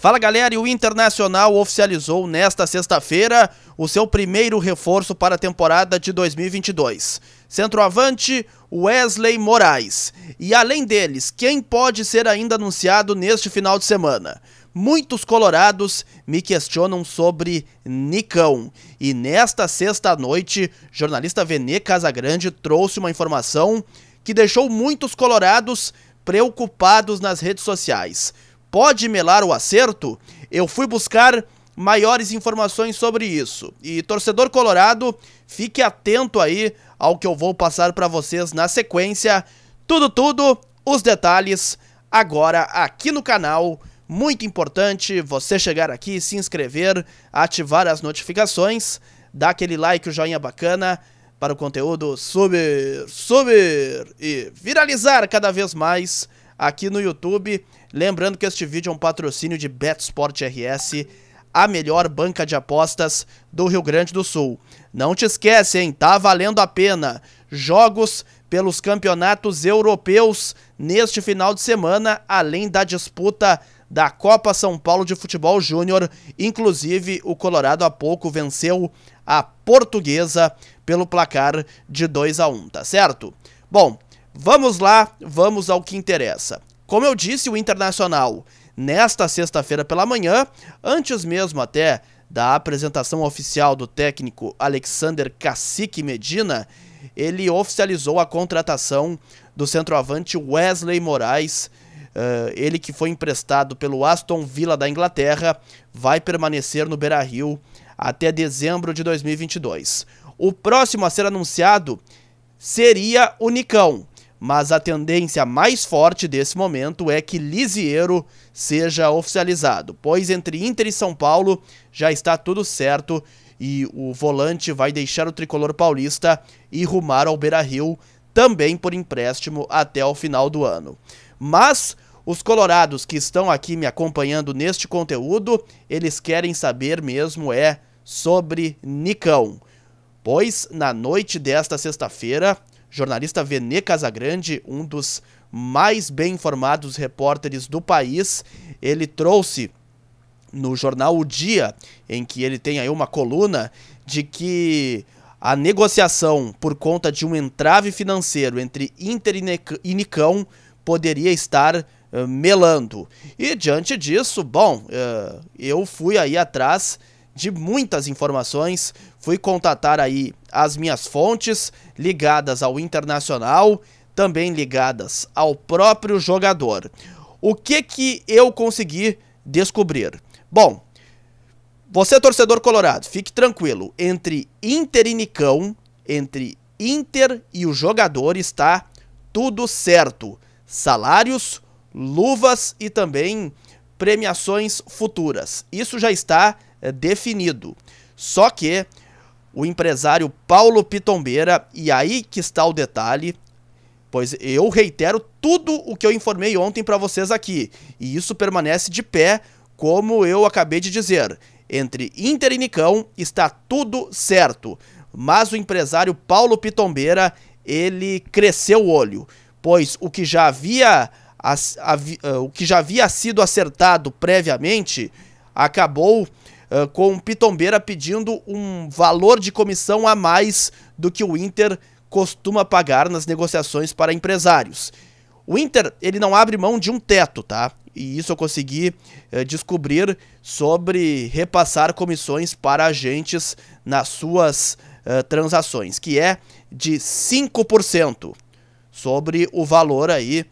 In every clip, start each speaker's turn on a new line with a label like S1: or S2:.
S1: Fala galera, e o Internacional oficializou nesta sexta-feira o seu primeiro reforço para a temporada de 2022. Centroavante Wesley Moraes. E além deles, quem pode ser ainda anunciado neste final de semana? Muitos colorados me questionam sobre Nicão. E nesta sexta-noite, jornalista Venê Casagrande trouxe uma informação que deixou muitos colorados preocupados nas redes sociais pode melar o acerto? Eu fui buscar maiores informações sobre isso. E torcedor colorado, fique atento aí ao que eu vou passar para vocês na sequência. Tudo, tudo, os detalhes agora aqui no canal. Muito importante você chegar aqui, se inscrever, ativar as notificações, dar aquele like, o joinha bacana para o conteúdo subir, subir e viralizar cada vez mais aqui no YouTube. Lembrando que este vídeo é um patrocínio de BetSport RS, a melhor banca de apostas do Rio Grande do Sul. Não te esquece, hein? Tá valendo a pena. Jogos pelos campeonatos europeus neste final de semana, além da disputa da Copa São Paulo de Futebol Júnior. Inclusive, o Colorado há pouco venceu a Portuguesa pelo placar de 2 a 1, tá certo? Bom, Vamos lá, vamos ao que interessa. Como eu disse, o Internacional, nesta sexta-feira pela manhã, antes mesmo até da apresentação oficial do técnico Alexander Cacique Medina, ele oficializou a contratação do centroavante Wesley Moraes. Uh, ele que foi emprestado pelo Aston Villa da Inglaterra vai permanecer no Beira-Rio até dezembro de 2022. O próximo a ser anunciado seria o Nicão, mas a tendência mais forte desse momento é que Lisiero seja oficializado, pois entre Inter e São Paulo já está tudo certo e o volante vai deixar o tricolor paulista e rumar ao Beira-Rio também por empréstimo até o final do ano. Mas os colorados que estão aqui me acompanhando neste conteúdo, eles querem saber mesmo é sobre Nicão. Pois na noite desta sexta-feira, jornalista Venê Casagrande, um dos mais bem informados repórteres do país, ele trouxe no jornal O Dia, em que ele tem aí uma coluna de que a negociação por conta de um entrave financeiro entre Inter e Nicão poderia estar uh, melando. E diante disso, bom, uh, eu fui aí atrás de muitas informações, fui contatar aí as minhas fontes ligadas ao internacional, também ligadas ao próprio jogador. O que que eu consegui descobrir? Bom, você torcedor colorado, fique tranquilo, entre Inter e Nicão, entre Inter e o jogador está tudo certo. Salários, luvas e também premiações futuras. Isso já está é, definido. Só que o empresário Paulo Pitombeira, e aí que está o detalhe, pois eu reitero tudo o que eu informei ontem para vocês aqui, e isso permanece de pé, como eu acabei de dizer. Entre Inter e Nicão está tudo certo, mas o empresário Paulo Pitombeira, ele cresceu o olho, pois o que já havia, eh, o que já havia sido acertado previamente acabou com Pitombeira pedindo um valor de comissão a mais do que o Inter costuma pagar nas negociações para empresários. O Inter, ele não abre mão de um teto, tá? E isso eu consegui uh, descobrir sobre repassar comissões para agentes nas suas uh, transações, que é de 5% sobre o valor aí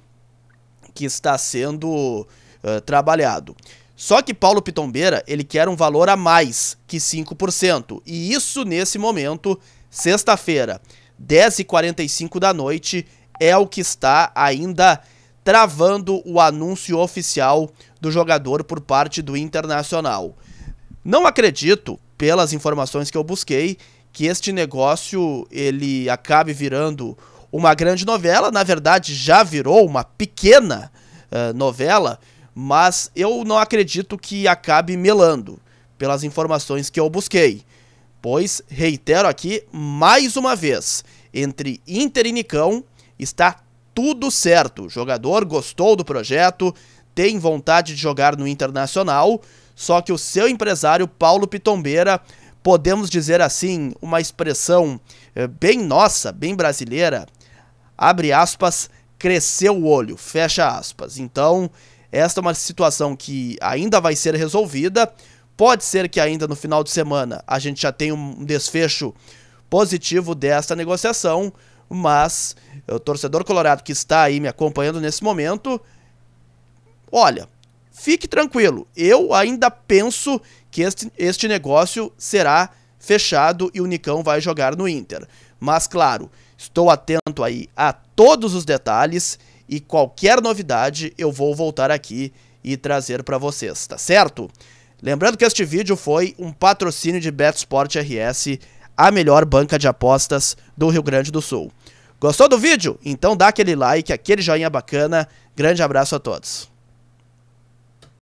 S1: que está sendo uh, trabalhado. Só que Paulo Pitombeira, ele quer um valor a mais que 5%. E isso nesse momento, sexta-feira, 10h45 da noite, é o que está ainda travando o anúncio oficial do jogador por parte do Internacional. Não acredito, pelas informações que eu busquei, que este negócio ele acabe virando uma grande novela, na verdade já virou uma pequena uh, novela, mas eu não acredito que acabe melando, pelas informações que eu busquei. Pois, reitero aqui mais uma vez, entre Inter e Nicão está tudo certo. O jogador gostou do projeto, tem vontade de jogar no Internacional, só que o seu empresário Paulo Pitombeira, podemos dizer assim, uma expressão eh, bem nossa, bem brasileira, abre aspas, cresceu o olho, fecha aspas. Então, esta é uma situação que ainda vai ser resolvida. Pode ser que ainda no final de semana a gente já tenha um desfecho positivo desta negociação, mas o torcedor colorado que está aí me acompanhando nesse momento, olha, fique tranquilo, eu ainda penso que este, este negócio será fechado e o Nicão vai jogar no Inter. Mas claro, estou atento aí a todos os detalhes e qualquer novidade eu vou voltar aqui e trazer para vocês, tá certo? Lembrando que este vídeo foi um patrocínio de BetSport RS, a melhor banca de apostas do Rio Grande do Sul. Gostou do vídeo? Então dá aquele like, aquele joinha bacana. Grande abraço a todos.